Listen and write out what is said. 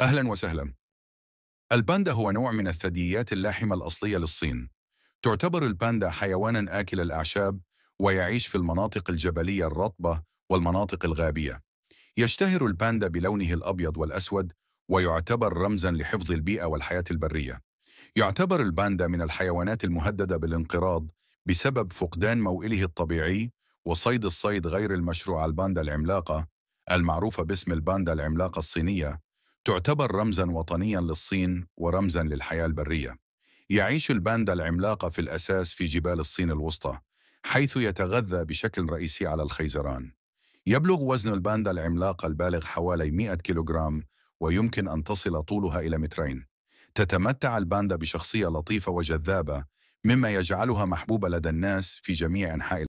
أهلا وسهلا الباندا هو نوع من الثدييات اللاحمة الأصلية للصين تعتبر الباندا حيوانا آكل الأعشاب ويعيش في المناطق الجبلية الرطبة والمناطق الغابية يشتهر الباندا بلونه الأبيض والأسود ويعتبر رمزا لحفظ البيئة والحياة البرية يعتبر الباندا من الحيوانات المهددة بالانقراض بسبب فقدان موئله الطبيعي وصيد الصيد غير المشروع الباندا العملاقة المعروفة باسم الباندا العملاقة الصينية تعتبر رمزا وطنيا للصين ورمزا للحياة البرية يعيش الباندا العملاقة في الأساس في جبال الصين الوسطى حيث يتغذى بشكل رئيسي على الخيزران يبلغ وزن الباندا العملاقة البالغ حوالي 100 كيلوغرام ويمكن أن تصل طولها إلى مترين تتمتع الباندا بشخصية لطيفة وجذابة مما يجعلها محبوبة لدى الناس في جميع أنحاء